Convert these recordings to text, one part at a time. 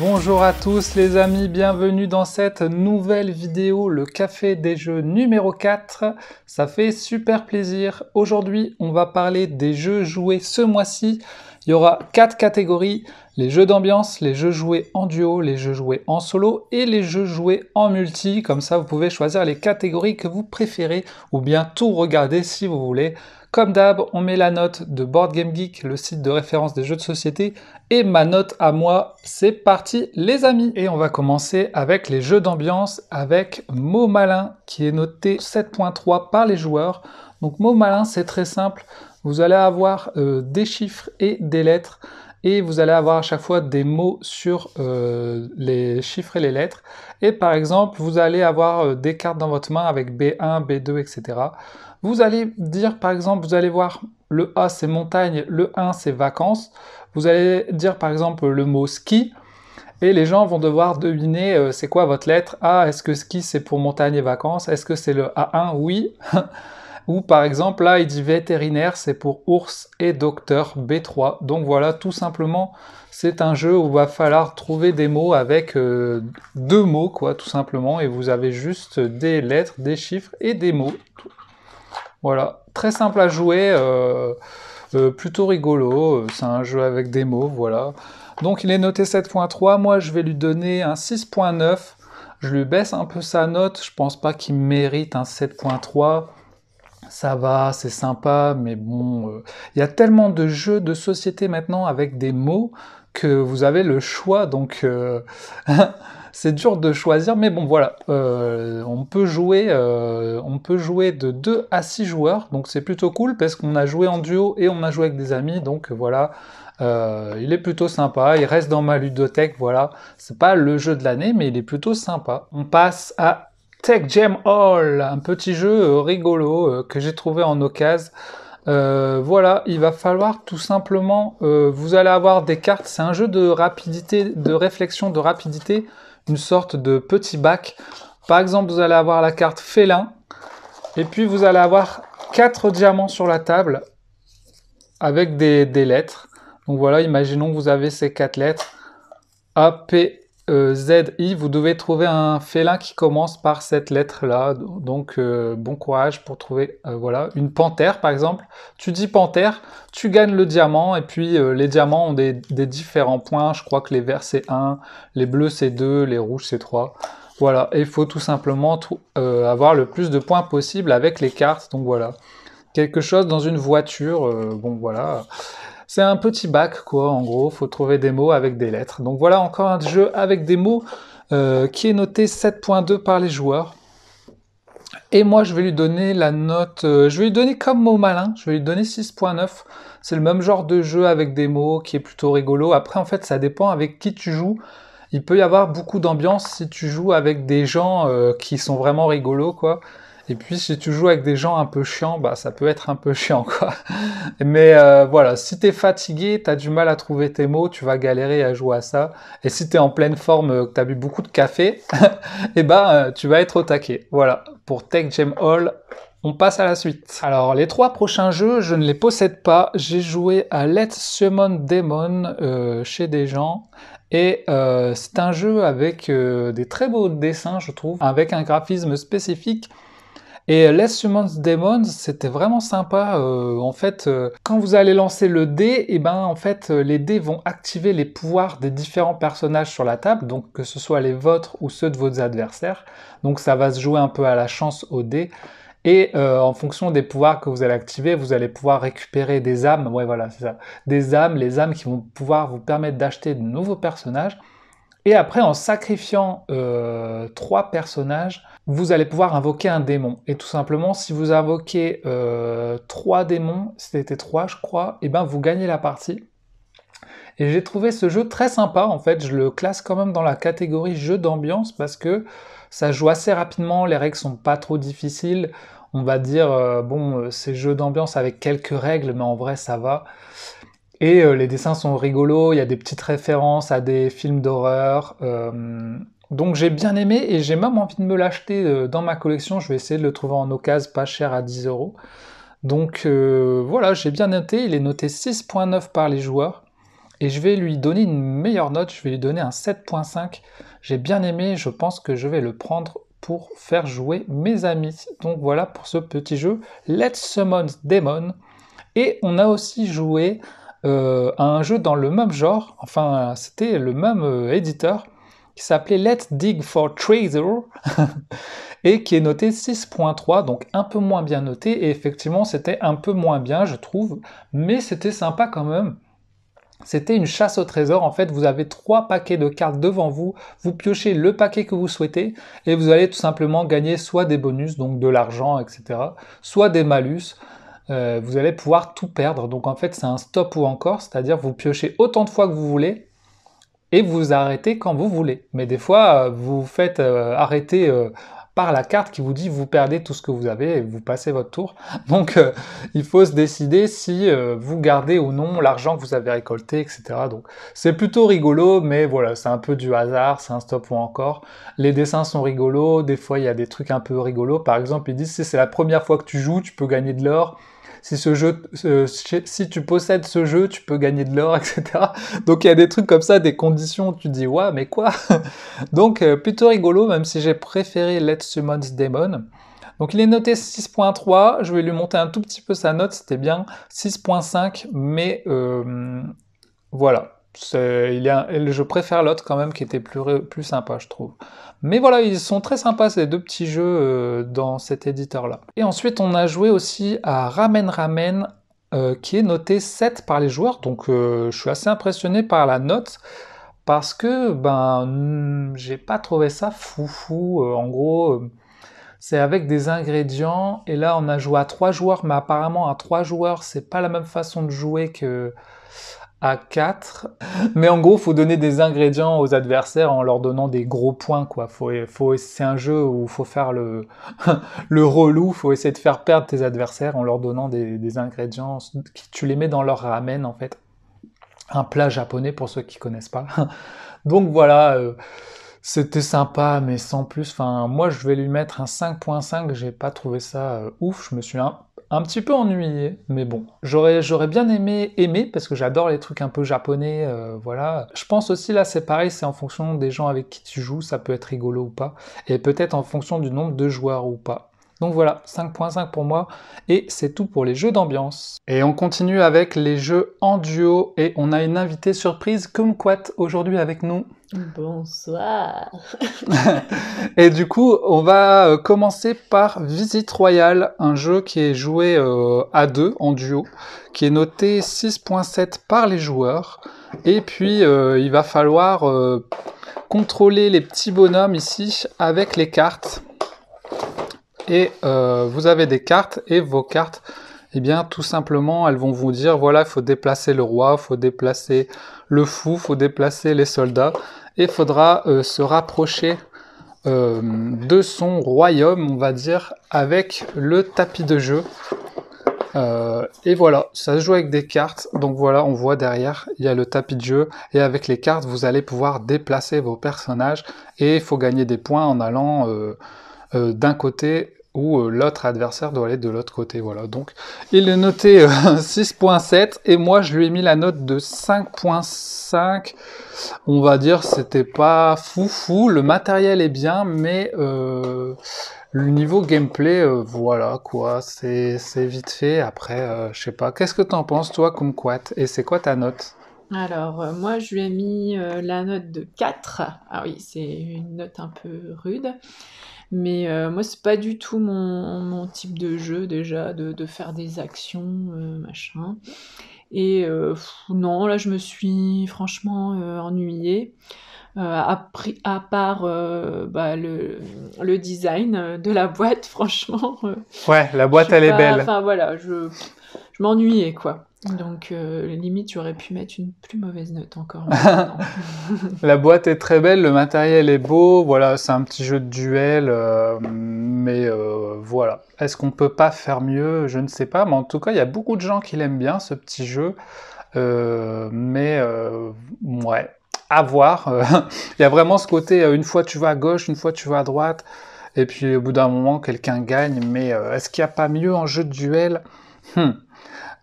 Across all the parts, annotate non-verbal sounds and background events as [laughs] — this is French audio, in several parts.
Bonjour à tous les amis, bienvenue dans cette nouvelle vidéo, le café des jeux numéro 4. Ça fait super plaisir. Aujourd'hui, on va parler des jeux joués ce mois-ci. Il y aura quatre catégories, les jeux d'ambiance, les jeux joués en duo, les jeux joués en solo et les jeux joués en multi. Comme ça, vous pouvez choisir les catégories que vous préférez ou bien tout regarder si vous voulez. Comme d'hab, on met la note de Board Game Geek, le site de référence des jeux de société, et ma note à moi. C'est parti les amis Et on va commencer avec les jeux d'ambiance avec Mot Malin qui est noté 7.3 par les joueurs. Donc Mot Malin c'est très simple, vous allez avoir euh, des chiffres et des lettres et vous allez avoir à chaque fois des mots sur euh, les chiffres et les lettres. Et par exemple, vous allez avoir euh, des cartes dans votre main avec B1, B2, etc. Vous allez dire, par exemple, vous allez voir le A c'est montagne, le 1 c'est vacances. Vous allez dire, par exemple, le mot ski. Et les gens vont devoir deviner euh, c'est quoi votre lettre. A ah, est-ce que ski c'est pour montagne et vacances Est-ce que c'est le A1 Oui. [laughs] Ou par exemple, là, il dit vétérinaire, c'est pour ours et docteur B3. Donc voilà, tout simplement, c'est un jeu où il va falloir trouver des mots avec euh, deux mots, quoi, tout simplement. Et vous avez juste des lettres, des chiffres et des mots. Voilà, très simple à jouer, euh, euh, plutôt rigolo, euh, c'est un jeu avec des mots, voilà. Donc il est noté 7.3, moi je vais lui donner un 6.9, je lui baisse un peu sa note, je pense pas qu'il mérite un 7.3, ça va, c'est sympa, mais bon, il y a tellement de jeux de société maintenant avec des mots que vous avez le choix, donc... [laughs] c'est dur de choisir, mais bon voilà, euh, on, peut jouer, euh, on peut jouer de 2 à 6 joueurs, donc c'est plutôt cool parce qu'on a joué en duo et on a joué avec des amis, donc voilà, euh, il est plutôt sympa, il reste dans ma ludothèque, voilà, c'est pas le jeu de l'année, mais il est plutôt sympa. On passe à Tech Jam Hall, un petit jeu rigolo que j'ai trouvé en occasion. voilà, il va falloir tout simplement, vous allez avoir des cartes, c'est un jeu de rapidité, de réflexion, de rapidité, sorte de petit bac. Par exemple, vous allez avoir la carte félin, et puis vous allez avoir quatre diamants sur la table avec des, des lettres. Donc voilà, imaginons que vous avez ces quatre lettres A, P, euh, Z, ZI, vous devez trouver un félin qui commence par cette lettre-là. Donc, euh, bon courage pour trouver euh, voilà, une panthère, par exemple. Tu dis panthère, tu gagnes le diamant, et puis les diamants ont des, différents points. Je crois que les verts, c'est 1, les bleus, c'est 2, les rouges, c'est 3. Voilà, et il faut tout simplement avoir le plus de points possible avec les cartes. Donc, voilà. Quelque chose dans une voiture, bon, voilà. C'est un petit bac, quoi, en gros. Faut trouver des mots avec des lettres. Donc voilà encore un jeu avec des mots euh, qui est noté 7.2 par les joueurs. Et moi, je vais lui donner la note... Euh, je vais lui donner comme mot malin. Je vais lui donner 6.9. C'est le même genre de jeu avec des mots qui est plutôt rigolo. Après, en fait, ça dépend avec qui tu joues il peut y avoir beaucoup d'ambiance si tu joues avec des gens euh, qui sont vraiment rigolos, quoi. Et puis si tu joues avec des gens un peu chiants, bah ça peut être un peu chiant quoi. [laughs] Mais euh, voilà, si tu es fatigué, tu as du mal à trouver tes mots, tu vas galérer à jouer à ça. Et si tu es en pleine forme, euh, que as bu beaucoup de café, [laughs] et eh bah ben, euh, tu vas être au taquet. Voilà, pour Tech Gem Hall, on passe à la suite. Alors, les trois prochains jeux, je ne les possède pas. J'ai joué à Let's Summon Demon chez des gens. Et c'est un jeu avec des très beaux dessins, je trouve, avec un graphisme spécifique. Et euh, les Humans Demons, c'était vraiment sympa. Euh, en fait, euh, quand vous allez lancer le dé, et eh ben en fait, les dés vont activer les pouvoirs des différents personnages sur la table, donc que ce soit les vôtres ou ceux de vos adversaires. Donc ça va se jouer un peu à la chance au dé. Et en fonction des pouvoirs que vous allez activer, vous allez pouvoir récupérer des âmes. Ouais, voilà, c'est ça. Des âmes, les âmes qui vont pouvoir vous permettre d'acheter de nouveaux personnages. Et après, en sacrifiant euh, trois personnages, vous allez pouvoir invoquer un démon. Et tout simplement, si vous invoquez euh, trois démons, c'était trois je crois, et eh ben vous gagnez la partie. Et j'ai trouvé ce jeu très sympa en fait, je le classe quand même dans la catégorie jeu d'ambiance parce que ça joue assez rapidement, les règles sont pas trop difficiles. On va dire, euh, bon, euh, c'est jeu d'ambiance avec quelques règles, mais en vrai ça va. Et euh, les dessins sont rigolos, il y a des petites références à des films d'horreur. Donc j'ai bien aimé et j'ai même envie de me l'acheter euh, dans ma collection. Je vais essayer de le trouver en occasion pas cher à 10 euros. Donc euh, voilà, j'ai bien noté. Il est noté 6.9 par les joueurs. Et je vais lui donner une meilleure note. Je vais lui donner un 7.5. J'ai bien aimé. Je pense que je vais le prendre pour faire jouer mes amis. Donc voilà pour ce petit jeu. Let's Summon Demon. Et on a aussi joué euh, à un jeu dans le même genre. Enfin, c'était le même éditeur qui s'appelait Let's Dig for Treasure [laughs] et qui est noté 6.3, donc un peu moins bien noté. Et effectivement, c'était un peu moins bien, je trouve, mais c'était sympa quand même. C'était une chasse au trésor. En fait, vous avez trois paquets de cartes devant vous. Vous piochez le paquet que vous souhaitez et vous allez tout simplement gagner soit des bonus, donc de l'argent, etc., soit des malus. Euh, vous allez pouvoir tout perdre. Donc en fait, c'est un stop ou encore, c'est-à-dire vous piochez autant de fois que vous voulez et vous arrêtez quand vous voulez. Mais des fois, vous euh, vous faites euh, arrêter euh, par la carte qui vous dit vous perdez tout ce que vous avez et vous passez votre tour. [laughs] Donc il faut se décider si vous gardez ou non l'argent que vous avez récolté, etc. Donc c'est plutôt rigolo, mais voilà, c'est un peu du hasard, c'est un stop ou encore. Les dessins sont rigolos, des fois il y a des trucs un peu rigolos. Par exemple, ils disent si c'est la première fois que tu joues, tu peux gagner de l'or si tu possèdes ce jeu, tu peux gagner de l'or, [laughs] etc. Donc il y a des trucs comme ça, des conditions, tu dis ouais, mais quoi [laughs] Donc euh, plutôt rigolo, même si j'ai préféré Let's Summon Demon. Donc il est noté 6.3, je vais lui monter un tout petit peu sa note, c'était bien 6.5, mais euh, voilà, je préfère l'autre quand même qui était plus, plus sympa, je trouve. Mais voilà, ils sont très sympas ces deux petits jeux euh, dans cet éditeur-là. Et ensuite, on a joué aussi à Ramen Ramen, euh, qui est noté 7 par les joueurs. Donc, euh, je suis assez impressionné par la note parce que ben hmm, j'ai pas trouvé ça foufou. en gros, c'est avec des ingrédients et là on a joué à trois joueurs, mais apparemment à trois joueurs c'est pas la même façon de jouer que à 4. Mais en gros, faut donner des ingrédients aux adversaires en leur donnant des gros points, quoi. Faut, faut, c'est un jeu où faut faire le, [laughs] le relou, faut essayer de faire perdre tes adversaires en leur donnant des, des ingrédients. Tu les mets dans leur ramen, en fait. Un plat japonais pour ceux qui connaissent pas. [laughs] Donc voilà. Euh, c'était sympa, mais sans plus. Enfin, moi, je vais lui mettre un 5.5. J'ai pas trouvé ça euh, ouf. Je me suis un un petit peu ennuyé, mais bon. J'aurais, bien aimé aimer, parce que j'adore les trucs un peu japonais, euh, voilà. Je pense aussi, là, c'est pareil, c'est en fonction des gens avec qui tu joues, ça peut être rigolo ou pas, et peut-être en fonction du nombre de joueurs ou pas. Donc voilà, 5.5 pour moi, et c'est tout pour les jeux d'ambiance. Et on continue avec les jeux en duo, et on a une invitée surprise, comme Kumquat, aujourd'hui avec nous. Bonsoir [laughs] Et du coup, on va euh, commencer par Visite Royale, un jeu qui est joué euh, à deux, en duo, qui est noté 6.7 par les joueurs, et puis euh, il va falloir contrôler les petits bonhommes ici avec les cartes et euh, vous avez des cartes et vos cartes, et eh bien tout simplement, elles vont vous dire voilà, il faut déplacer le roi, il faut déplacer le fou, il faut déplacer les soldats et faudra euh, se rapprocher euh, de son royaume, on va dire, avec le tapis de jeu. et voilà, ça se joue avec des cartes. Donc voilà, on voit derrière, il y a le tapis de jeu. Et avec les cartes, vous allez pouvoir déplacer vos personnages. Et il faut gagner des points en allant d'un côté où euh, l'autre adversaire doit aller de l'autre côté. Voilà, donc il est noté 6.7 euh, [laughs] et moi je lui ai mis la note de 5.5. On va dire c'était pas fou fou, le matériel est bien, mais euh, le niveau gameplay, voilà quoi, c'est vite fait. Après, je sais pas, qu'est-ce que t'en penses toi, Kumquat Et c'est quoi ta note alors, moi, je lui ai mis la note de 4. Ah oui, c'est une note un peu rude. Mais moi, euh, moi, c'est pas du tout mon, type de jeu déjà, de, faire des actions, euh, machin. Et euh, non, là, je me suis franchement ennuyée. À, part bah, le, design de la boîte, [laughs] franchement. ouais, la boîte, elle est belle. Enfin voilà, je m'ennuyais quoi. Donc, euh, limite, j'aurais pu mettre une plus mauvaise note encore. [laughs] la boîte est très belle, le matériel est beau, voilà, c'est un petit jeu de duel, euh, mais euh, voilà. Est-ce qu'on peut pas faire mieux Je ne sais pas, mais en tout cas, il y a beaucoup de gens qui l'aiment bien, ce petit jeu. Euh, mais ouais, à voir. [laughs] Il y a vraiment ce côté, une fois tu vas à gauche, une fois tu vas à droite, et puis au bout d'un moment, quelqu'un gagne, mais est-ce qu'il n'y a pas mieux en jeu de duel hmm.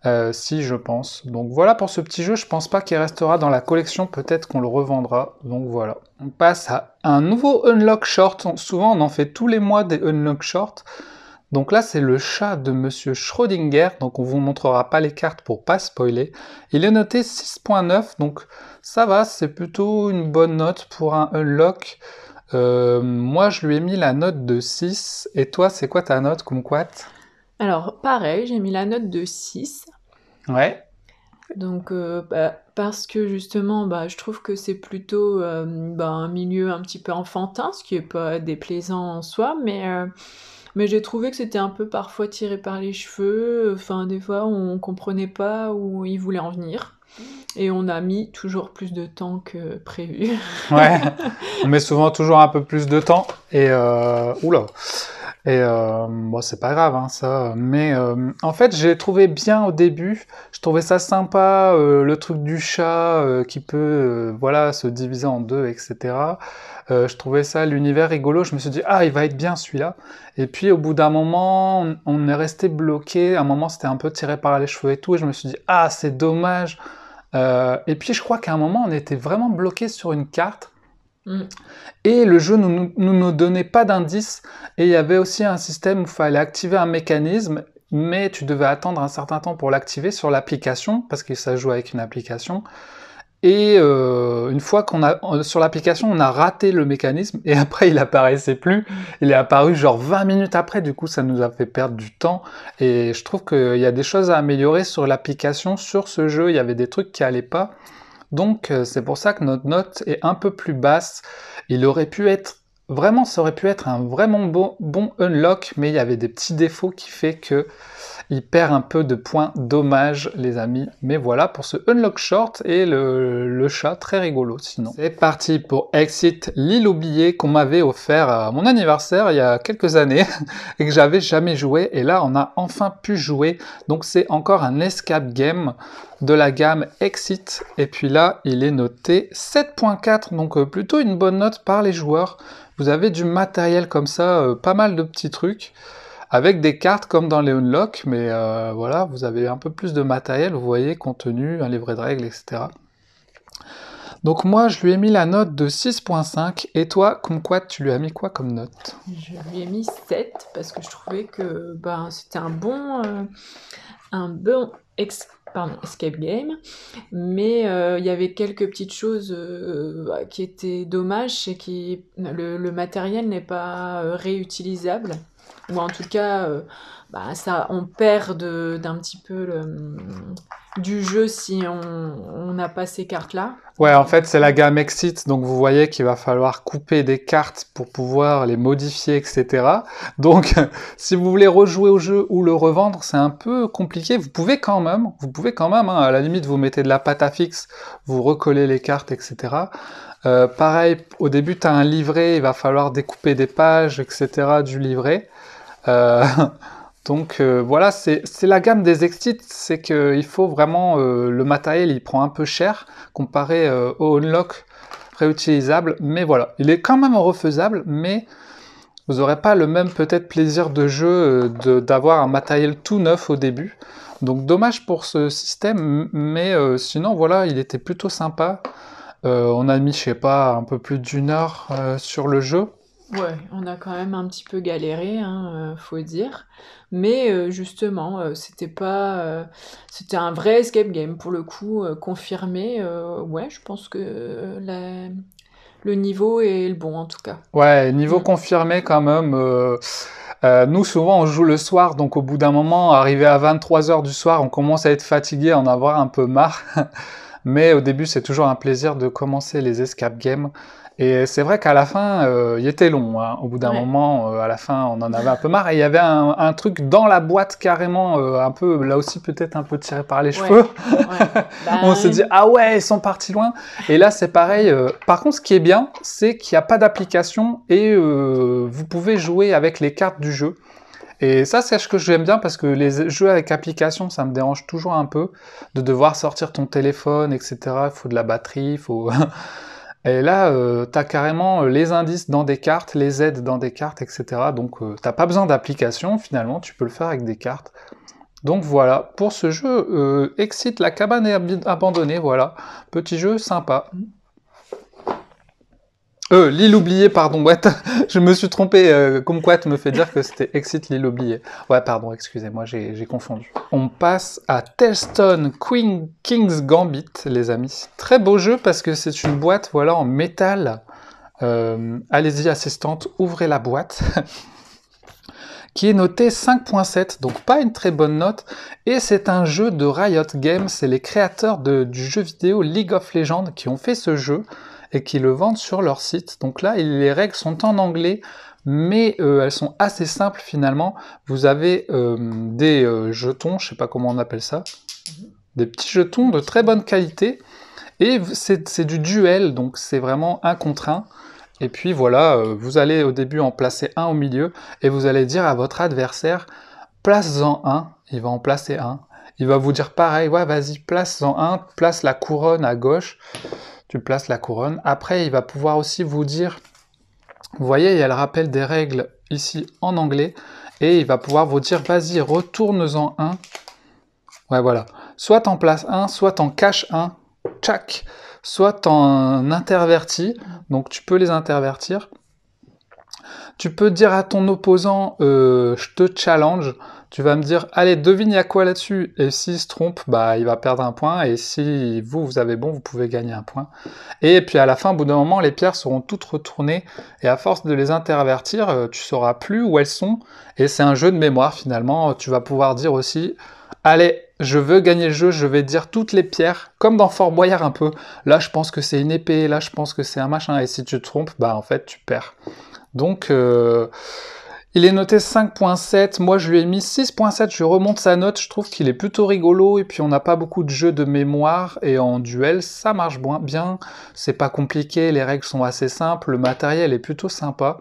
Euh, si je pense. Donc voilà pour ce petit jeu, je pense pas qu'il restera dans la collection, peut-être qu'on le revendra. Donc voilà. On passe à un nouveau Unlock Short. Souvent on en fait tous les mois des Unlock Short. Donc là c'est le chat de Monsieur Schrödinger, donc on vous montrera pas les cartes pour pas spoiler. Il est noté 6.9, donc ça va, c'est plutôt une bonne note pour un Unlock. Euh, moi je lui ai mis la note de 6, et toi c'est quoi ta note, Kumquat alors, pareil, j'ai mis la note de 6. Ouais. Donc, euh, bah, parce que justement, bah, je trouve que c'est plutôt euh, bah, un milieu un petit peu enfantin, ce qui n'est pas déplaisant en soi, mais, euh, mais j'ai trouvé que c'était un peu parfois tiré par les cheveux. Enfin, des fois, on comprenait pas où ils voulait en venir. Et on a mis toujours plus de temps que prévu. ouais, [laughs] on met souvent toujours un peu plus de temps. Et oula, et euh, bon, c'est pas grave, hein, ça. Mais euh, en fait, j'ai trouvé bien au début. Je trouvais ça sympa, euh, le truc du chat euh, qui peut, voilà, se diviser en deux, etc. je trouvais ça l'univers rigolo. Je me suis dit, ah, il va être bien celui-là. Et puis, au bout d'un moment, on, est resté bloqué. À un moment, c'était un peu tiré par les cheveux et tout. Et je me suis dit, ah, c'est dommage. et puis, je crois qu'à un moment, on était vraiment bloqué sur une carte. Mm. Et le jeu ne nous, nous, donnait pas d'indices. Et il y avait aussi un système où il fallait activer un mécanisme, mais tu devais attendre un certain temps pour l'activer sur l'application, parce que ça joue avec une application. Et euh, une fois qu'on a euh, sur l'application, on a raté le mécanisme et [laughs] après il apparaissait plus. Il est apparu genre 20 minutes après. Du coup, ça nous a fait perdre du temps. Et je trouve qu'il y a des choses à améliorer sur l'application, sur ce jeu. Il y avait des trucs qui allaient pas. Donc euh, c'est pour ça que notre note est un peu plus basse. Il aurait pu être vraiment ça aurait pu être un vraiment bon, unlock mais il y avait des petits défauts qui fait que il perd un peu de points dommage les amis mais voilà pour ce unlock short et le, chat très rigolo sinon c'est parti pour exit l'île oubliée qu'on m'avait offert à mon anniversaire il y a quelques années [laughs] et que j'avais jamais joué et là on a enfin pu jouer donc c'est encore un escape game de la gamme Exit. Et puis là, il est noté 7.4, donc euh, plutôt une bonne note par les joueurs. Vous avez du matériel comme ça, euh, pas mal de petits trucs, avec des cartes comme dans les Unlock, mais euh, voilà, vous avez un peu plus de matériel, vous voyez, contenu, un livret de règles, etc. Donc moi, je lui ai mis la note de 6.5. Et toi, comme quoi tu lui as mis quoi comme note Je lui ai mis 7 parce que je trouvais que ben, c'était un bon, un bon pardon, Escape Game. Mais euh, il y avait quelques petites choses euh, bah, qui étaient dommages, et que le, le, matériel n'est pas euh, réutilisable, ou en tout cas bah, ça, on perd d'un petit peu le, du jeu si on n'a pas ces cartes-là. Ouais, en fait, c'est la gamme Exit, donc vous voyez qu'il va falloir couper des cartes pour pouvoir les modifier, etc. Donc, [laughs] si vous voulez rejouer au jeu ou le revendre, c'est un peu compliqué. Vous pouvez quand même, vous pouvez quand même, hein. à la limite, vous mettez de la pâte à fixe, vous recollez les cartes, etc. Euh, pareil, au début, tu as un livret, il va falloir découper des pages, etc. du livret. Euh... [laughs] Donc euh, voilà, c'est la gamme des Exit, c'est qu'il faut vraiment, euh, le matériel il prend un peu cher comparé euh, au Unlock réutilisable, mais voilà, il est quand même refaisable, mais vous n'aurez pas le même peut-être plaisir de jeu d'avoir un matériel tout neuf au début. Donc dommage pour ce système, mais sinon voilà, il était plutôt sympa. on a mis, je sais pas, un peu plus d'une heure sur le jeu. Ouais, on a quand même un petit peu galéré, hein, euh, faut dire. Mais euh, justement, euh, c'était pas, c'était un vrai escape game pour le coup, confirmé. ouais, je pense que le niveau est le bon en tout cas. Ouais, niveau mm. confirmé quand même. nous, souvent, on joue le soir, donc au bout d'un moment, arrivé à 23h du soir, on commence à être fatigué, à en avoir un peu marre. [laughs] Mais au début, c'est toujours un plaisir de commencer les escape games. Et c'est vrai qu'à la fin, euh, il était long. Hein. Au bout d'un moment, euh, à la fin, on en avait un peu marre. Et il y avait un, truc dans la boîte carrément, euh, un peu, là aussi peut-être un peu tiré par les cheveux. [laughs] on se ben. dit, ah ouais, ils sont partis loin. Et là, c'est pareil. Par contre, ce qui est bien, c'est qu'il n'y a pas d'application et vous pouvez jouer avec les cartes du jeu. Et ça, c'est ce que j'aime bien parce que les jeux avec application, ça me dérange toujours un peu de devoir sortir ton téléphone, etc. Il faut de la batterie, il faut... Et là, euh, t'as tu as carrément euh, les indices dans des cartes, les aides dans des cartes, etc. Donc, euh, t'as pas besoin d'application, finalement, tu peux le faire avec des cartes. Donc voilà, pour ce jeu, Excite la cabane abandonnée, voilà. Petit jeu sympa. Euh, l'île oubliée, pardon, boîte, [laughs] Je me suis trompé, euh, quoi tu me fait dire que c'était Exit l'île oubliée. Ouais, pardon, excusez-moi, j'ai confondu. On passe à Telston Queen King's Gambit, les amis. Très beau jeu parce que c'est une boîte, voilà, en métal. Euh, allez-y, assistante, ouvrez la boîte. [laughs] qui est notée 5.7, donc pas une très bonne note, et c'est un jeu de Riot Games, c'est les créateurs du jeu vidéo League of Legends qui ont fait ce jeu, et qui le vendent sur leur site. Donc là, les règles sont en anglais, mais euh, elles sont assez simples finalement. Vous avez euh, des euh, jetons, je sais pas comment on appelle ça, mm-hmm. des petits jetons de très bonne qualité. Et c'est du duel, donc c'est vraiment un contre un. Et puis voilà, vous allez au début en placer un au milieu et vous allez dire à votre adversaire, place-en un, il va en placer un. Il va vous dire pareil, ouais, vas-y, place-en un, place la couronne à gauche tu places la couronne. Après, il va pouvoir aussi vous dire, vous voyez, il y a le rappel des règles ici en anglais, et il va pouvoir vous dire, vas-y, retourne-en un. Ouais, voilà. Soit en place un, soit en cache un, tchac, soit en interverti, donc tu peux les intervertir. Tu peux dire à ton opposant, euh, je te challenge, tu vas me dire, allez, devine, à quoi là-dessus Et s'il se trompe, bah, il va perdre un point. Et si vous, vous avez bon, vous pouvez gagner un point. Et puis à la fin, au bout d'un moment, les pierres seront toutes retournées. Et à force de les intervertir, euh, tu sauras plus où elles sont. Et c'est un jeu de mémoire finalement. Tu vas pouvoir dire aussi, allez, je veux gagner le jeu, je vais dire toutes les pierres, comme dans Fort Boyard un peu. Là, je pense que c'est une épée, là, je pense que c'est un machin. Et si tu te trompes, bah, en fait, tu perds. Donc, euh, il est noté 5.7, moi je lui ai mis 6.7, je remonte sa note, je trouve qu'il est plutôt rigolo, et puis on n'a pas beaucoup de jeux de mémoire, et en duel ça marche bien, c'est pas compliqué, les règles sont assez simples, le matériel est plutôt sympa.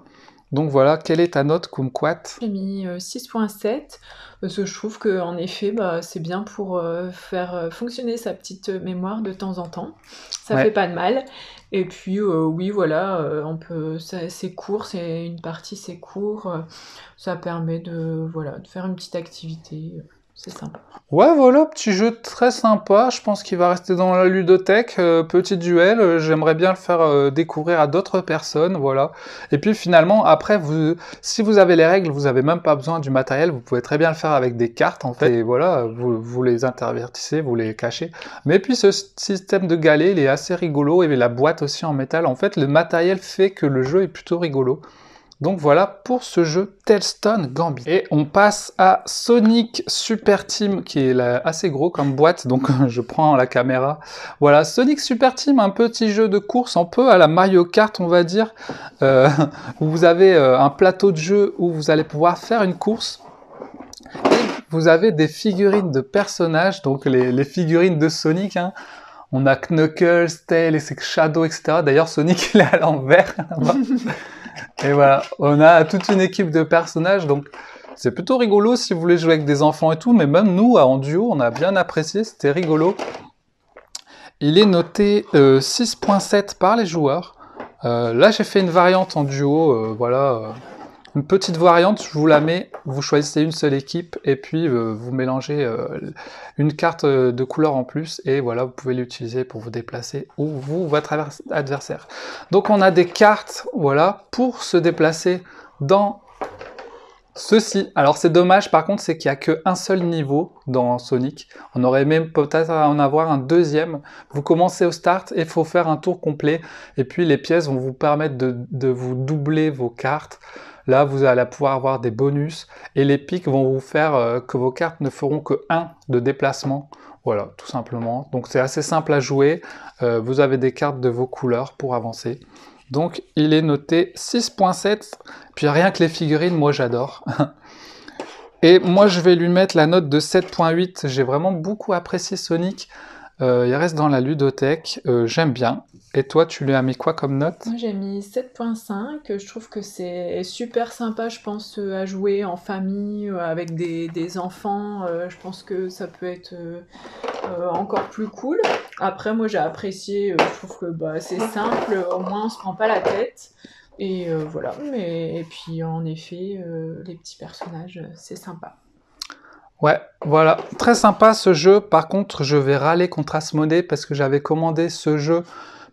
Donc voilà, quelle est ta note, Kumquat J'ai mis 6.7, parce que je trouve qu'en effet, bah, c'est bien pour euh, faire euh, fonctionner sa petite euh, mémoire de temps en temps. Ça fait pas de mal. Et puis euh, oui, voilà, euh, on peut, c'est court, c'est une partie, c'est court, euh, ça permet de voilà de faire une petite activité. C'est sympa. Ouais, voilà, petit jeu très sympa. Je pense qu'il va rester dans la ludothèque. Euh, petit duel, euh, j'aimerais bien le faire euh, découvrir à d'autres personnes, voilà. Et puis finalement, après, si vous avez les règles, vous n'avez même pas besoin du matériel. Vous pouvez très bien le faire avec des cartes, en fait. Et voilà, vous, les intervertissez, vous les cachez. Mais puis ce système de galets, il est assez rigolo. Et la boîte aussi en métal. En fait, le matériel fait que le jeu est plutôt rigolo. Donc voilà pour ce jeu Telstone Gambit. Et on passe à Sonic Super Team, qui est assez gros comme boîte, donc euh, je prends la caméra. Voilà, Sonic Super Team, un petit jeu de course, un peu à la Mario Kart, on va dire, euh, [laughs] où vous avez euh, un plateau de jeu où vous allez pouvoir faire une course. Et vous avez des figurines de personnages, donc les, figurines de Sonic, hein. on a Knuckles, Tails, Shadow, etc. D'ailleurs, Sonic, [laughs] il est à l'envers. [laughs] Et voilà, on a toute une équipe de personnages, donc c'est plutôt rigolo si vous voulez jouer avec des enfants et tout, mais même nous, en duo, on a bien apprécié, c'était rigolo. Il est noté 6.7 euh, par les joueurs. Euh, là, j'ai fait une variante en duo, euh, voilà, une petite variante, je vous la mets, vous choisissez une seule équipe et puis euh, vous mélangez euh, une carte euh, de couleur en plus et voilà, vous pouvez l'utiliser pour vous déplacer ou vous votre adversaire. Donc on a des cartes, voilà, pour se déplacer dans ceci. Alors c'est dommage par contre, c'est qu'il n'y a qu'un seul niveau dans Sonic. On aurait même peut-être en avoir un deuxième. Vous commencez au start et il faut faire un tour complet. Et puis les pièces vont vous permettre de vous doubler vos cartes. Là, vous allez pouvoir avoir des bonus et les pics vont vous faire euh, que vos cartes ne feront que 1 de déplacement. Voilà, tout simplement. Donc c'est assez simple à jouer. Euh, vous avez des cartes de vos couleurs pour avancer. Donc il est noté 6.7. Puis rien que les figurines, moi j'adore. [laughs] Et moi je vais lui mettre la note de 7.8. J'ai vraiment beaucoup apprécié Sonic. Euh, il reste dans la ludothèque, euh, j'aime bien. Et toi, tu lui as mis quoi comme note Moi, j'ai mis 7.5. Je trouve que c'est super sympa, je pense, euh, à jouer en famille, avec des, enfants. je pense que ça peut être encore plus cool. Après, moi, j'ai apprécié. je trouve que bah, c'est simple. Au moins, on se prend pas la tête. Et voilà. Mais, et puis, en effet, les petits personnages, c'est sympa. Ouais, voilà, très sympa ce jeu. Par contre, je vais râler contre Asmodée parce que j'avais commandé ce jeu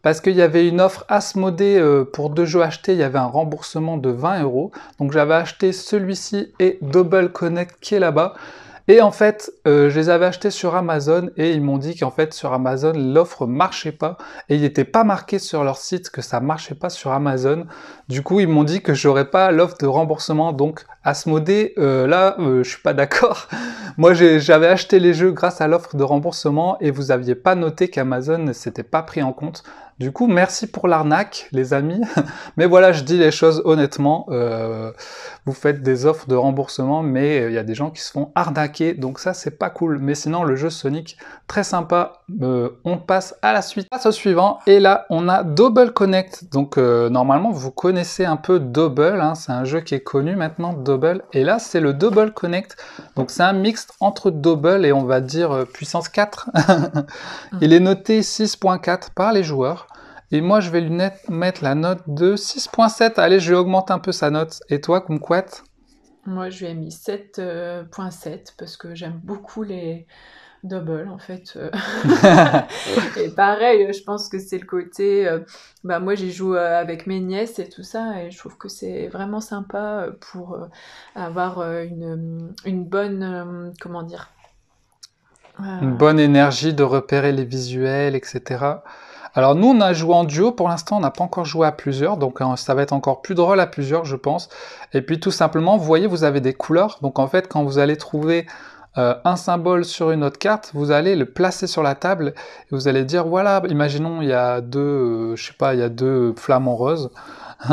parce qu'il y avait une offre Asmodée euh, pour deux jeux achetés, il y avait un remboursement de 20 euros. Donc j'avais acheté celui-ci et Double Connect qui est là-bas. Et en fait, euh, je les avais achetés sur Amazon et ils m'ont dit qu'en fait sur Amazon l'offre marchait pas et il n'était pas marqué sur leur site que ça marchait pas sur Amazon. Du coup, ils m'ont dit que j'aurais pas l'offre de remboursement. Donc à ce euh, là, euh, je suis pas d'accord. [laughs] Moi, j'avais acheté les jeux grâce à l'offre de remboursement et vous aviez pas noté qu'Amazon ne s'était pas pris en compte. Du coup, merci pour l'arnaque, les amis. [laughs] mais voilà, je dis les choses honnêtement. Euh, vous faites des offres de remboursement, mais euh, il y a des gens qui se font arnaquer, donc ça, c'est pas cool. Mais sinon, le jeu Sonic, très sympa. Euh, on passe à la suite, passe au suivant. Et là, on a Double Connect. Donc, normalement, vous connaissez un peu Double. Hein. c'est un jeu qui est connu maintenant, Double. Et là, c'est le Double Connect. Donc, c'est un mix entre Double et on va dire puissance 4. [laughs] il est noté 6.4 par les joueurs. Et moi, je vais lui mettre la note de 6.7. Allez, je vais augmenter un peu sa note. Et toi, Kumquat Moi, je lui ai mis 7.7 parce que j'aime beaucoup les doubles, en fait. Euh. [laughs] et pareil, je pense que c'est le côté... Euh, bah, moi, j'y joue euh, avec mes nièces et tout ça. Et je trouve que c'est vraiment sympa pour avoir une bonne... comment dire Une bonne énergie de repérer les visuels, etc. Alors nous, on a joué en duo. Pour l'instant, on n'a pas encore joué à plusieurs. Donc euh, ça va être encore plus drôle à plusieurs, je pense. Et puis tout simplement, vous voyez, vous avez des couleurs. Donc en fait, quand vous allez trouver euh, un symbole sur une autre carte, vous allez le placer sur la table et vous allez dire voilà, imaginons il y a deux, euh, je sais pas, il y a deux flammes en rose. [laughs]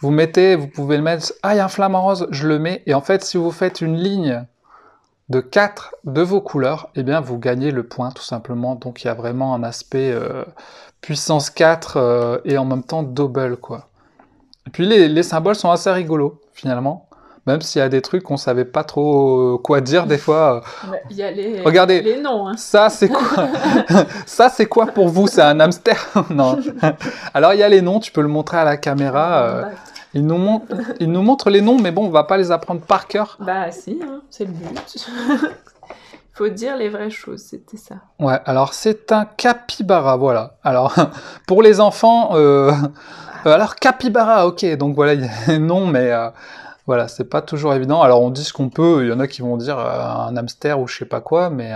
vous mettez, vous pouvez le mettre, ah il y a un flamme rose, je le mets. Et en fait, si vous faites une ligne de quatre de vos couleurs, eh bien vous gagnez le point tout simplement. Donc il y a vraiment un aspect puissance 4 euh, et en même temps double, quoi. Et puis les, symboles sont assez rigolos, finalement. Même s'il y a des trucs qu'on savait pas trop euh, quoi dire des fois. Euh. [laughs] Bah, il y a les, Regardez, les noms. Hein. Ça c'est quoi [laughs] [laughs] Ça c'est quoi pour vous C'est un hamster Non. Alors il y a les noms. Tu peux le montrer à la caméra. Ah, bah. Il nous, montre, nous montre les noms, mais bon, on va pas les apprendre par cœur. Bah si, hein, c'est le but faut dire les vraies choses, c'était ça. Ouais, alors c'est un capybara, voilà. Alors, [laughs] pour les enfants, euh, ah. alors capybara, ok, donc voilà, [laughs] non, mais euh, voilà, c'est pas toujours évident. Alors on dit ce qu'on peut, il y en a qui vont dire euh, un hamster ou je sais pas quoi, mais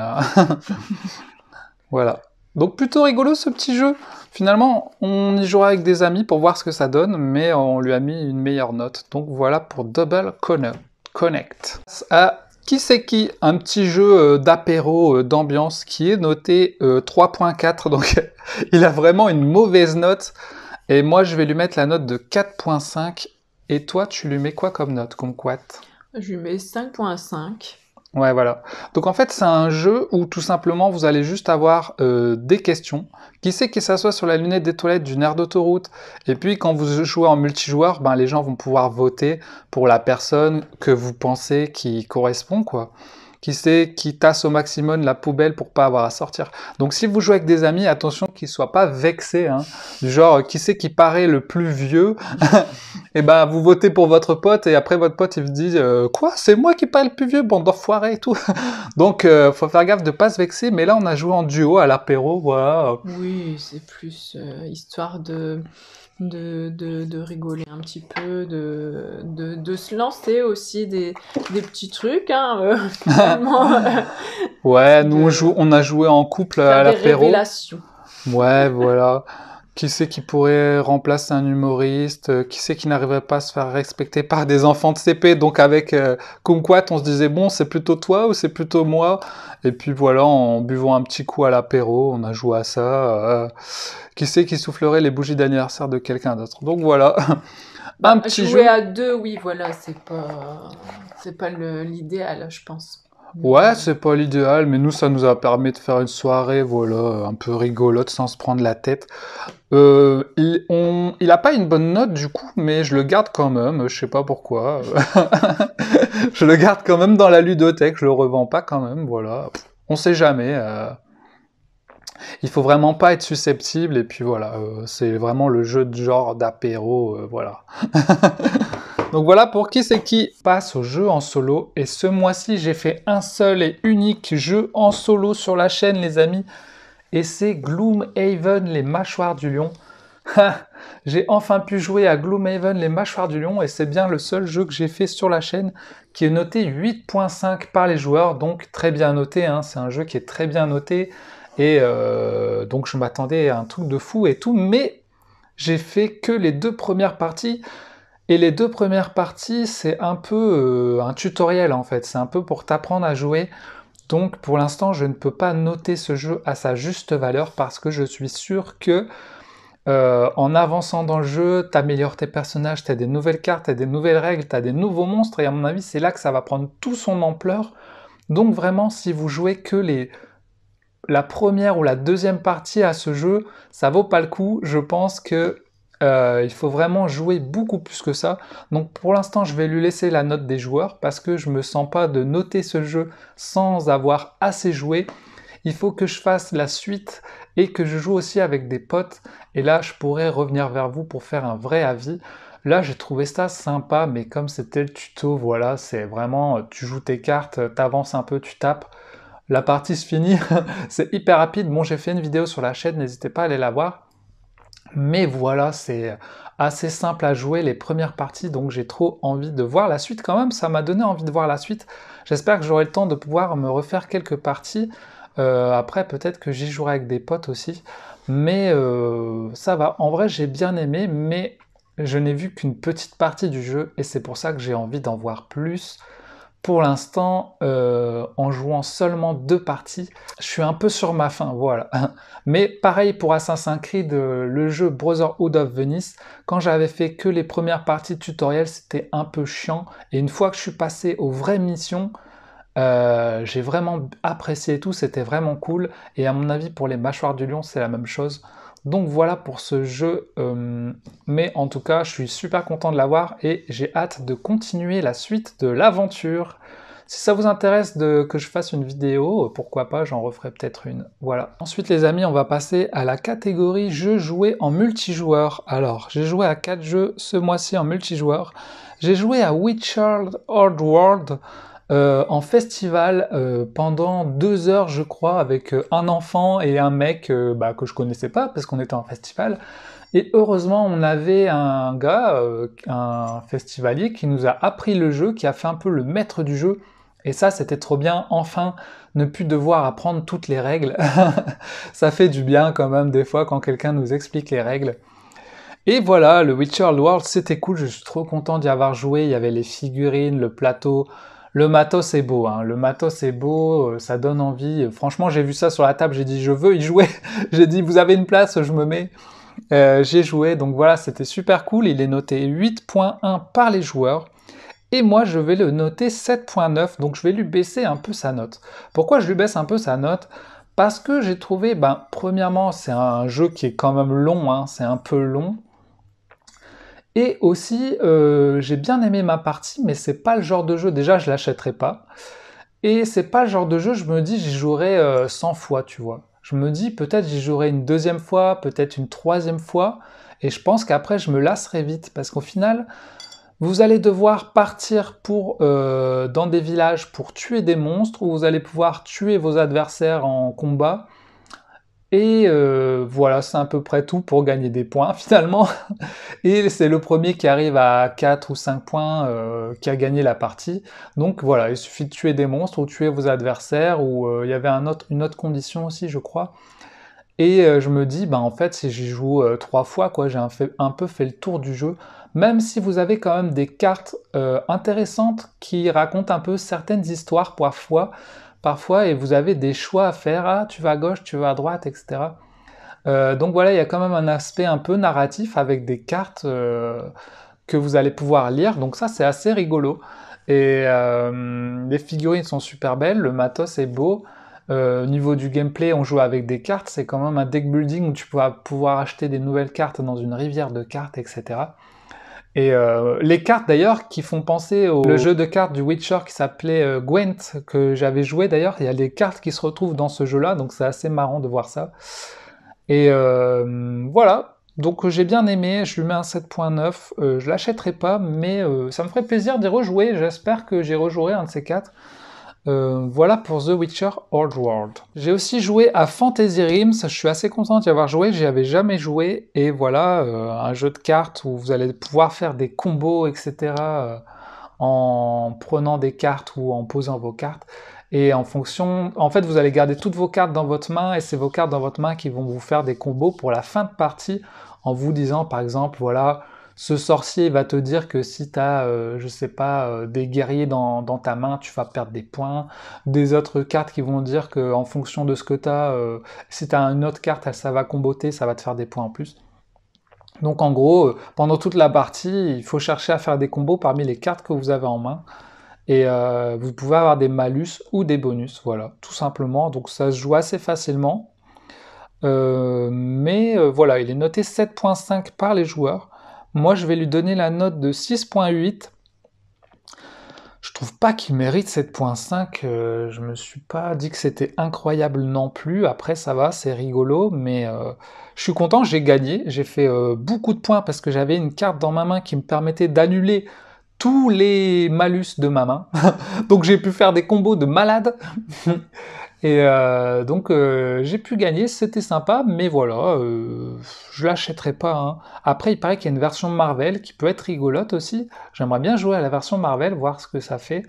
[laughs] voilà. Donc plutôt rigolo ce petit jeu. Finalement, on y jouera avec des amis pour voir ce que ça donne, mais on lui a mis une meilleure note. Donc voilà pour Double Connect. Connect. Qui c'est qui Un petit jeu euh, d'apéro, euh, d'ambiance, qui est noté 3.4, euh, [laughs] donc il a vraiment une mauvaise note. Et moi, je vais lui mettre la note de 4.5. Et toi, tu lui mets quoi comme note, quoi Je lui mets 5.5. Ouais, voilà. Donc en fait, c'est un jeu où tout simplement vous allez juste avoir euh, des questions. Qui c'est qui s'assoit sur la lunette des toilettes d'une aire d'autoroute Et puis quand vous jouez en multijoueur, ben, les gens vont pouvoir voter pour la personne que vous pensez qui correspond, quoi qui sait qui tasse au maximum la poubelle pour pas avoir à sortir. Donc si vous jouez avec des amis, attention qu'ils soient pas vexés, hein. du genre euh, qui sait qui paraît le plus vieux, [laughs] et eh ben vous votez pour votre pote et après votre pote il vous dit euh, quoi c'est moi qui paraît le plus vieux, bande d'enfoirés et tout. [laughs] Donc euh, faut faire gaffe de pas se vexer, mais là on a joué en duo à l'apéro, voilà. Oui, c'est plus histoire de de, rigoler un petit peu, de, de, se lancer aussi des, des petits trucs. Hein, [laughs] [laughs] ouais, nous, on, on a joué en couple à l'apéro. Ouais, [laughs] voilà. Qui c'est qui pourrait remplacer un humoriste euh, Qui c'est qui n'arriverait pas à se faire respecter par des enfants de CP Donc avec euh, Kumquat, on se disait, bon, c'est plutôt toi ou c'est plutôt moi Et puis voilà, en buvant un petit coup à l'apéro, on a joué à ça. Euh, qui c'est qui soufflerait les bougies d'anniversaire de quelqu'un d'autre Donc voilà. [laughs] un bah, petit jouer à deux, oui, voilà, c'est pas, c'est pas l'idéal, je pense. Ouais, c'est pas l'idéal, mais nous, ça nous a permis de faire une soirée, voilà, un peu rigolote, sans se prendre la tête. Euh, il, n'a a pas une bonne note du coup, mais je le garde quand même, je sais pas pourquoi. [laughs] je le garde quand même dans la ludothèque, je le revends pas quand même, voilà. On ne sait jamais. Euh, il faut vraiment pas être susceptible, et puis voilà, euh, c'est vraiment le jeu de genre d'apéro, voilà. [laughs] Donc voilà pour qui c'est qui passe au jeu en solo. Et ce mois-ci, j'ai fait un seul et unique jeu en solo sur la chaîne, les amis. Et c'est Gloomhaven, les mâchoires du lion. j'ai enfin pu jouer à Gloomhaven, les mâchoires du lion, et c'est bien le seul jeu que j'ai fait sur la chaîne qui est noté 8.5 par les joueurs, donc très bien noté, hein. c'est un jeu qui est très bien noté, et euh, donc je m'attendais à un truc de fou et tout, mais j'ai fait que les deux premières parties, et les deux premières parties, c'est un peu euh, un tutoriel en fait, c'est un peu pour t'apprendre à jouer. Donc pour l'instant, je ne peux pas noter ce jeu à sa juste valeur parce que je suis sûr que euh, en avançant dans le jeu, tu améliores tes personnages, tu as des nouvelles cartes, as des nouvelles règles, tu as des nouveaux monstres, et à mon avis, c'est là que ça va prendre tout son ampleur. Donc vraiment, si vous jouez que les la première ou la deuxième partie à ce jeu, ça vaut pas le coup. Je pense que euh, il faut vraiment jouer beaucoup plus que ça. Donc pour l'instant, je vais lui laisser la note des joueurs parce que je me sens pas de noter ce jeu sans avoir assez joué. Il faut que je fasse la suite et que je joue aussi avec des potes. Et là, je pourrais revenir vers vous pour faire un vrai avis. Là, j'ai trouvé ça sympa, mais comme c'était le tuto, voilà, c'est vraiment tu joues tes cartes, t'avances un peu, tu tapes. La partie se finit, [laughs] c'est hyper rapide. Bon, j'ai fait une vidéo sur la chaîne, n'hésitez pas à aller la voir. Mais voilà, c'est assez simple à jouer les premières parties, donc j'ai trop envie de voir la suite quand même. Ça m'a donné envie de voir la suite. J'espère que j'aurai le temps de pouvoir me refaire quelques parties. Euh, après, peut-être que j'y jouerai avec des potes aussi. Mais euh, ça va. En vrai, j'ai bien aimé, mais je n'ai vu qu'une petite partie du jeu et c'est pour ça que j'ai envie d'en voir plus pour l'instant, euh, en jouant seulement deux parties, je suis un peu sur ma fin, voilà. [laughs] Mais pareil pour Assassin's Creed, euh, le jeu Brotherhood of Venice, quand j'avais fait que les premières parties tutoriel, c'était un peu chiant. Et une fois que je suis passé aux vraies missions, euh, j'ai vraiment apprécié tout, c'était vraiment cool. Et à mon avis, pour les mâchoires du lion, c'est la même chose. Donc voilà pour ce jeu, euh, mais en tout cas je suis super content de l'avoir et j'ai hâte de continuer la suite de l'aventure. Si ça vous intéresse de, que je fasse une vidéo, pourquoi pas, j'en referai peut-être une. Voilà. Ensuite les amis, on va passer à la catégorie jeux joués en multijoueur. Alors, j'ai joué à 4 jeux ce mois-ci en multijoueur. J'ai joué à Witcher Old World, euh, en festival euh, pendant deux heures, je crois, avec euh, un enfant et un mec bah, que je connaissais pas parce qu'on était en festival. Et heureusement, on avait un gars, un festivalier, qui nous a appris le jeu, qui a fait un peu le maître du jeu. Et ça, c'était trop bien. Enfin, ne plus devoir apprendre toutes les règles. [laughs] ça fait du bien quand même des fois quand quelqu'un nous explique les règles. Et voilà, le Witcher World, c'était cool. Je suis trop content d'y avoir joué. Il y avait les figurines, le plateau, le matos est beau, hein. le matos est beau, euh, ça donne envie. Franchement, j'ai vu ça sur la table, j'ai dit je veux y jouer. [laughs] j'ai dit vous avez une place, je me mets. Euh, j'ai joué, donc voilà, c'était super cool. Il est noté 8.1 par les joueurs. Et moi, je vais le noter 7.9, donc je vais lui baisser un peu sa note. Pourquoi je lui baisse un peu sa note Parce que j'ai trouvé, ben, premièrement, c'est un jeu qui est quand même long, hein. c'est un peu long. Et aussi, euh, j'ai bien aimé ma partie, mais c'est pas le genre de jeu, déjà je l'achèterai pas. Et c'est pas le genre de jeu, je me dis j'y jouerai 100 euh, fois, tu vois. Je me dis peut-être j'y jouerai une deuxième fois, peut-être une troisième fois, et je pense qu'après je me lasserai vite, parce qu'au final, vous allez devoir partir pour, euh, dans des villages pour tuer des monstres, ou vous allez pouvoir tuer vos adversaires en combat, et euh, voilà, c'est à peu près tout pour gagner des points [laughs] finalement. Et c'est le premier qui arrive à 4 ou 5 points euh, qui a gagné la partie. Donc voilà, il suffit de tuer des monstres ou tuer vos adversaires, ou euh, il y avait une autre condition aussi, je crois. Et je me dis, bah en fait, si j'y joue trois fois, quoi, j'ai un, peu fait le tour du jeu. Même si vous avez quand même des cartes intéressantes qui racontent un peu certaines histoires parfois parfois et vous avez des choix à faire. Ah, tu vas à gauche, tu vas à droite, etc. Euh, donc voilà, il y a quand même un aspect un peu narratif avec des cartes euh, que vous allez pouvoir lire. Donc ça, c'est assez rigolo. Et euh, les figurines sont super belles, le matos est beau. Au niveau du gameplay, on joue avec des cartes. C'est quand même un deck building où tu vas pouvoir acheter des nouvelles cartes dans une rivière de cartes, etc. Et euh, les cartes d'ailleurs qui font penser au jeu de cartes du Witcher qui s'appelait euh, Gwent, que j'avais joué d'ailleurs. Il y a des cartes qui se retrouvent dans ce jeu-là, donc c'est assez marrant de voir ça. Et euh, voilà, donc j'ai bien aimé, je lui mets un 7.9. je l'achèterai pas, mais ça me ferait plaisir d'y rejouer. J'espère que j'y rejouerai un de ces quatre. Euh, voilà pour The Witcher Old World. J'ai aussi joué à Fantasy Realms, je suis assez content d'y avoir joué, j'y avais jamais joué, et voilà, euh, un jeu de cartes où vous allez pouvoir faire des combos, etc., euh, en prenant des cartes ou en posant vos cartes. Et en fonction, en fait, vous allez garder toutes vos cartes dans votre main, et c'est vos cartes dans votre main qui vont vous faire des combos pour la fin de partie, en vous disant, par exemple, voilà, ce sorcier va te dire que si tu as, euh, je sais pas, euh, des guerriers dans, ta main, tu vas perdre des points. Des autres cartes qui vont dire que en fonction de ce que tu as, euh, si tu as une autre carte, ça va comboter, ça va te faire des points en plus. Donc en gros, pendant toute la partie, il faut chercher à faire des combos parmi les cartes que vous avez en main. Et vous pouvez avoir des malus ou des bonus, voilà, tout simplement. Donc ça se joue assez facilement. mais voilà, il est noté 7.5 par les joueurs. Moi, je vais lui donner la note de 6.8. Je trouve pas qu'il mérite 7.5. Je euh, je me suis pas dit que c'était incroyable non plus. Après, ça va, c'est rigolo, mais euh, je suis content, j'ai gagné. J'ai fait euh, beaucoup de points parce que j'avais une carte dans ma main qui me permettait d'annuler tous les malus de ma main. [laughs] Donc j'ai pu faire des combos de malade. Et euh, donc euh, j'ai pu gagner, c'était sympa, mais voilà, euh, je l'achèterai pas. Hein. Après, il paraît qu'il y a une version Marvel qui peut être rigolote aussi. J'aimerais bien jouer à la version Marvel, voir ce que ça fait.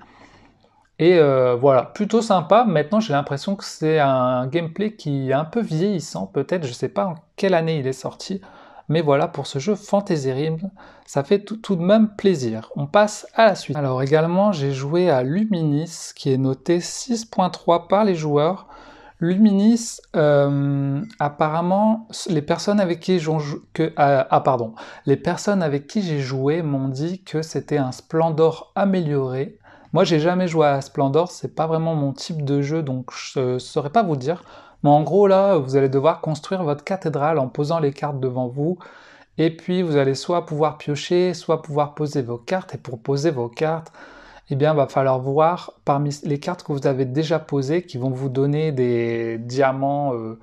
Et voilà, plutôt sympa. Maintenant, j'ai l'impression que c'est un gameplay qui est un peu vieillissant, peut-être. Je sais pas en quelle année il est sorti. Mais voilà, pour ce jeu Fantasy ça fait tout, de même plaisir. On passe à la suite. Alors également, j'ai joué à Luminis, qui est noté 6.3 par les joueurs. Luminis, euh, apparemment, les personnes avec qui j'ai euh, ah, les personnes avec qui j'ai joué m'ont dit que c'était un Splendor amélioré. Moi, j'ai jamais joué à Splendor, c'est pas vraiment mon type de jeu, donc je saurais pas vous dire. Mais en gros, là, vous allez devoir construire votre cathédrale en posant les cartes devant vous. Et puis, vous allez soit pouvoir piocher, soit pouvoir poser vos cartes. Et pour poser vos cartes, eh bien, va falloir voir parmi les cartes que vous avez déjà posées qui vont vous donner des diamants euh,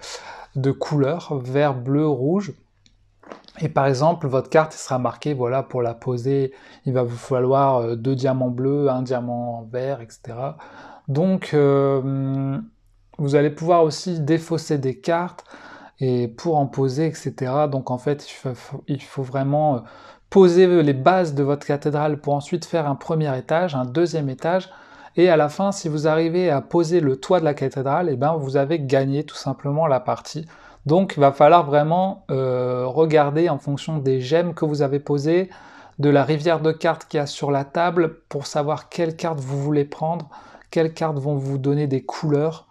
de couleur vert, bleu, rouge. Et par exemple, votre carte sera marquée, voilà, pour la poser, il va vous falloir euh, deux diamants bleus, un diamant vert, etc. Donc, euh, vous allez pouvoir aussi défausser des cartes et pour en poser, etc. Donc en fait, il faut, vraiment euh, poser les bases de votre cathédrale pour ensuite faire un premier étage, un deuxième étage. Et à la fin, si vous arrivez à poser le toit de la cathédrale, et eh ben, vous avez gagné tout simplement la partie. Donc il va falloir vraiment euh, regarder en fonction des gemmes que vous avez posées, de la rivière de cartes qu'il y a sur la table, pour savoir quelles cartes vous voulez prendre, quelles cartes vont vous donner des couleurs.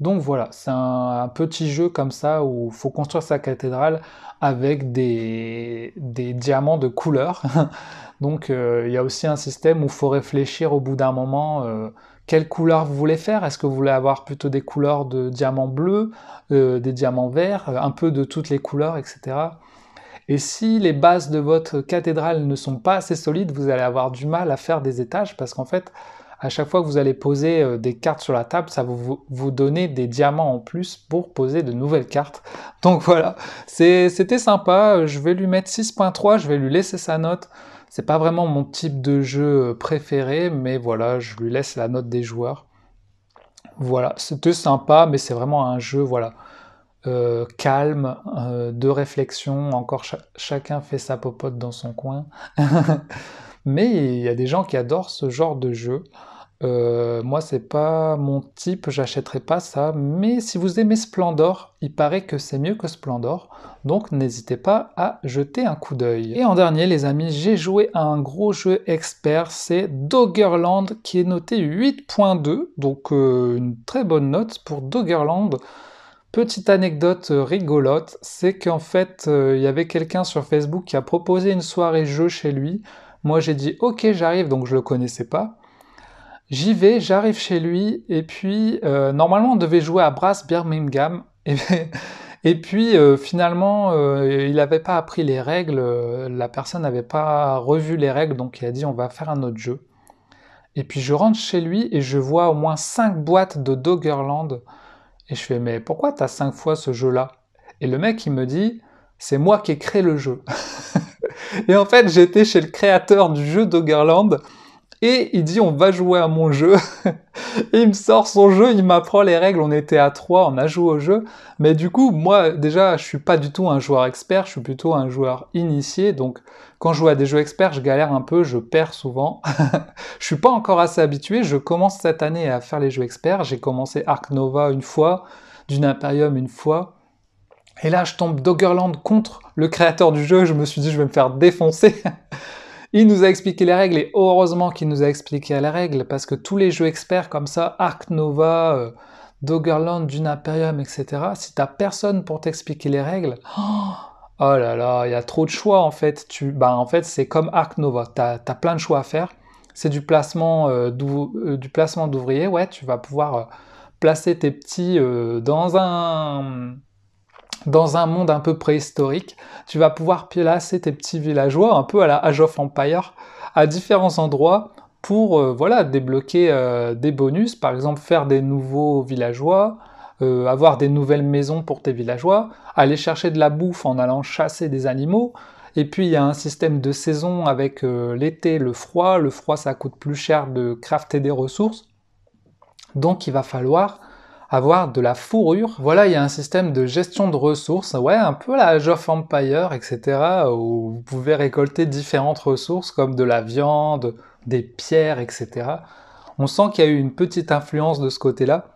Donc voilà, c'est un, petit jeu comme ça où il faut construire sa cathédrale avec des, diamants de couleur. [laughs] Donc euh, il y a aussi un système où il faut réfléchir au bout d'un moment quelles euh, quelle couleur vous voulez faire. Est-ce que vous voulez avoir plutôt des couleurs de diamants bleus, euh, des diamants verts, un peu de toutes les couleurs, etc. Et si les bases de votre cathédrale ne sont pas assez solides, vous allez avoir du mal à faire des étages parce qu'en fait, à chaque fois que vous allez poser euh, des cartes sur la table, ça va vous, vous donner des diamants en plus pour poser de nouvelles cartes. [laughs] Donc voilà, c'était sympa. Euh, je vais lui mettre 6.3, je vais lui laisser sa note. C'est pas vraiment mon type de jeu euh, préféré, mais voilà, je lui laisse la note des joueurs. Voilà, c'était sympa, mais c'est vraiment un jeu, voilà. calme, de réflexion, encore chacun fait sa popote dans son coin. [laughs] Mais il y a des gens qui adorent ce genre de jeu. Moi, euh, moi, c'est pas mon type, j'achèterai pas ça. Mais si vous aimez Splendor, il paraît que c'est mieux que Splendor, donc n'hésitez pas à jeter un coup d'œil. Et en dernier, les amis, j'ai joué à un gros jeu expert, c'est Doggerland qui est noté 8.2, donc euh, une très bonne note pour Doggerland. Petite anecdote euh, rigolote, c'est qu'en fait, il y avait quelqu'un sur Facebook qui a proposé une soirée jeu chez lui. Moi, j'ai dit ok, j'arrive, donc je le connaissais pas. J'y vais, j'arrive chez lui, et puis euh, normalement on devait jouer à Brass Birmingham, et, [laughs] et puis euh, finalement euh, il n'avait pas appris les règles, la personne n'avait pas revu les règles, donc il a dit on va faire un autre jeu. Et puis je rentre chez lui et je vois au moins 5 boîtes de Doggerland, et je fais mais pourquoi t'as 5 fois ce jeu-là Et le mec il me dit c'est moi qui ai créé le jeu. [laughs] Et en fait, j'étais chez le créateur du jeu Doggerland. Et il dit on va jouer à mon jeu. [laughs] il me sort son jeu, il m'apprend les règles, on était à trois, on a joué au jeu. Mais du coup, moi déjà, je suis pas du tout un joueur expert, je suis plutôt un joueur initié. Donc quand je joue à des jeux experts, je galère un peu, je perds souvent. [laughs] je suis pas encore assez habitué, je commence cette année à faire les jeux experts. J'ai commencé Arc Nova une fois, Dune Imperium une fois. Et là, je tombe Doggerland contre le créateur du jeu. Je me suis dit, je vais me faire défoncer. [laughs] Il nous a expliqué les règles et heureusement qu'il nous a expliqué les règles parce que tous les jeux experts comme ça, Arc Nova, euh, Doggerland, Dune Imperium, etc., si t'as personne pour t'expliquer les règles, [gasps] oh, là là, il y a trop de choix en fait. bah, en fait, c'est comme Arc Nova, t'as as plein de choix à faire. C'est du placement euh, euh d'ouvriers, ouais, tu vas pouvoir euh, placer tes petits dans un dans un monde un peu préhistorique, tu vas pouvoir placer tes petits villageois, un peu à la Age of Empire, à différents endroits pour euh, voilà, débloquer euh, des bonus, par exemple faire des nouveaux villageois, euh, avoir des nouvelles maisons pour tes villageois, aller chercher de la bouffe en allant chasser des animaux. Et puis il y a un système de saison avec l'été, le froid. Le froid, ça coûte plus cher de crafter des ressources. Donc il va falloir avoir de la fourrure. Voilà, il y a un système de gestion de ressources, ouais, un peu la Age of Empire, etc., où vous pouvez récolter différentes ressources comme de la viande, des pierres, etc. On sent qu'il y a eu une petite influence de ce côté-là.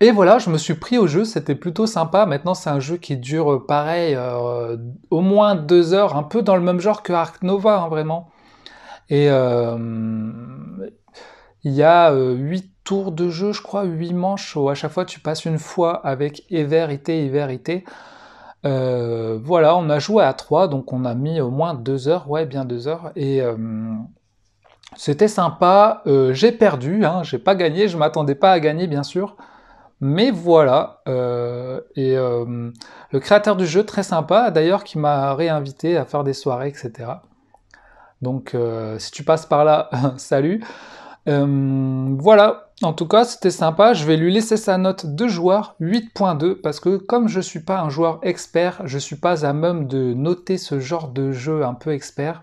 Et voilà, je me suis pris au jeu, c'était plutôt sympa. Maintenant, c'est un jeu qui dure euh, pareil, euh, au moins deux heures, un peu dans le même genre que Ark Nova, hein, vraiment. Et euh, il y a huit tour de jeu, je crois, huit manches, où à chaque fois tu passes une fois avec vérité, ÉVERITÉ. vérité euh, voilà, on a joué à 3, donc on a mis au moins deux heures, ouais, bien deux heures, et euh, c'était sympa. Euh, j'ai perdu, hein, j'ai pas gagné, je m'attendais pas à gagner, bien sûr. Mais voilà, et le créateur du jeu, très sympa, d'ailleurs, qui m'a réinvité à faire des soirées, etc. Donc, si tu passes par là, [laughs] salut. voilà, en tout cas, c'était sympa. Je vais lui laisser sa note de joueur 8.2 parce que comme je ne suis pas un joueur expert, je ne suis pas à même de noter ce genre de jeu un peu expert.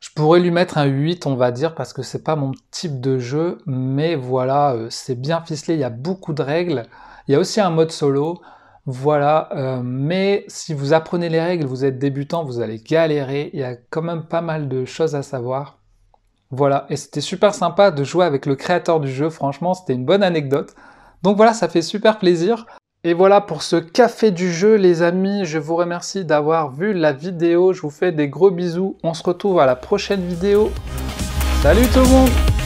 Je pourrais lui mettre un 8, on va dire, parce que c'est pas mon type de jeu, mais voilà, euh, c'est bien ficelé, il y a beaucoup de règles. Il y a aussi un mode solo, voilà, euh, mais si vous apprenez les règles, vous êtes débutant, vous allez galérer, il y a quand même pas mal de choses à savoir. Voilà, et c'était super sympa de jouer avec le créateur du jeu, franchement, c'était une bonne anecdote. Donc voilà, ça fait super plaisir. Et voilà pour ce café du jeu, les amis. Je vous remercie d'avoir vu la vidéo. Je vous fais des gros bisous. On se retrouve à la prochaine vidéo. Salut tout le monde